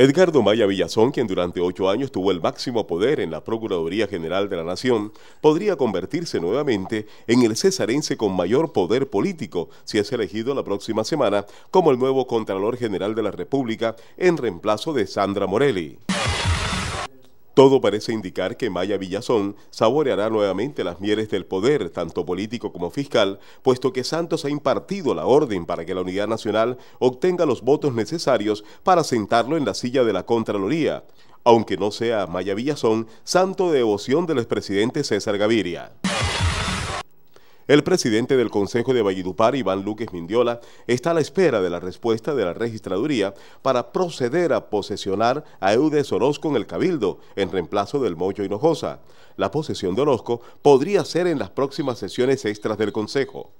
Edgardo Maya Villazón, quien durante ocho años tuvo el máximo poder en la Procuraduría General de la Nación, podría convertirse nuevamente en el cesarense con mayor poder político si es elegido la próxima semana como el nuevo Contralor General de la República en reemplazo de Sandra Morelli. Todo parece indicar que Maya Villazón saboreará nuevamente las mieles del poder, tanto político como fiscal, puesto que Santos ha impartido la orden para que la Unidad Nacional obtenga los votos necesarios para sentarlo en la silla de la Contraloría, aunque no sea Maya Villazón santo de devoción del expresidente César Gaviria. El presidente del Consejo de Valledupar, Iván Lúquez Mindiola, está a la espera de la respuesta de la registraduría para proceder a posesionar a Eudes Orozco en el Cabildo, en reemplazo del Moyo Hinojosa. La posesión de Orozco podría ser en las próximas sesiones extras del Consejo.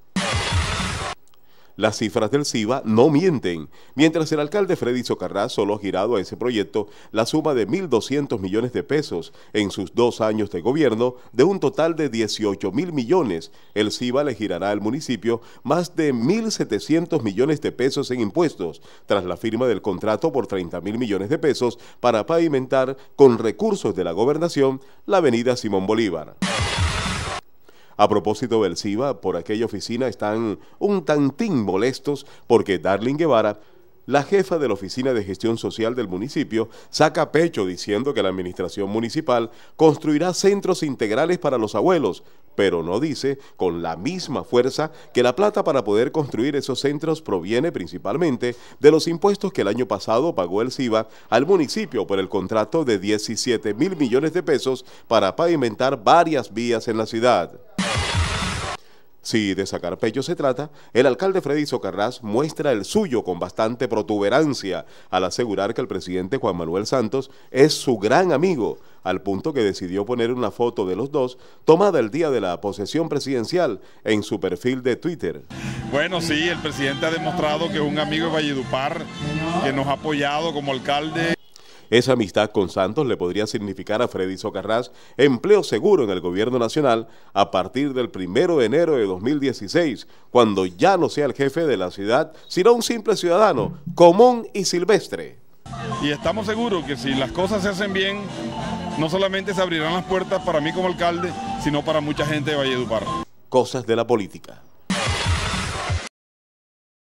Las cifras del CIBA no mienten. Mientras el alcalde Freddy Socarrás solo ha girado a ese proyecto la suma de 1.200 millones de pesos en sus dos años de gobierno, de un total de 18 mil millones, el CIBA le girará al municipio más de 1.700 millones de pesos en impuestos, tras la firma del contrato por 30 mil millones de pesos para pavimentar con recursos de la gobernación la avenida Simón Bolívar. A propósito del CIBA, por aquella oficina están un tantín molestos porque Darling Guevara la jefa de la Oficina de Gestión Social del municipio saca pecho diciendo que la administración municipal construirá centros integrales para los abuelos, pero no dice con la misma fuerza que la plata para poder construir esos centros proviene principalmente de los impuestos que el año pasado pagó el CIBA al municipio por el contrato de 17 mil millones de pesos para pavimentar varias vías en la ciudad. Si de sacar pecho se trata, el alcalde Freddy Socarrás muestra el suyo con bastante protuberancia al asegurar que el presidente Juan Manuel Santos es su gran amigo, al punto que decidió poner una foto de los dos tomada el día de la posesión presidencial en su perfil de Twitter. Bueno, sí, el presidente ha demostrado que es un amigo de Valledupar, que nos ha apoyado como alcalde. Esa amistad con Santos le podría significar a Freddy Socarrás empleo seguro en el gobierno nacional a partir del 1 de enero de 2016, cuando ya no sea el jefe de la ciudad, sino un simple ciudadano, común y silvestre. Y estamos seguros que si las cosas se hacen bien, no solamente se abrirán las puertas para mí como alcalde, sino para mucha gente de Valledupar. Cosas de la política.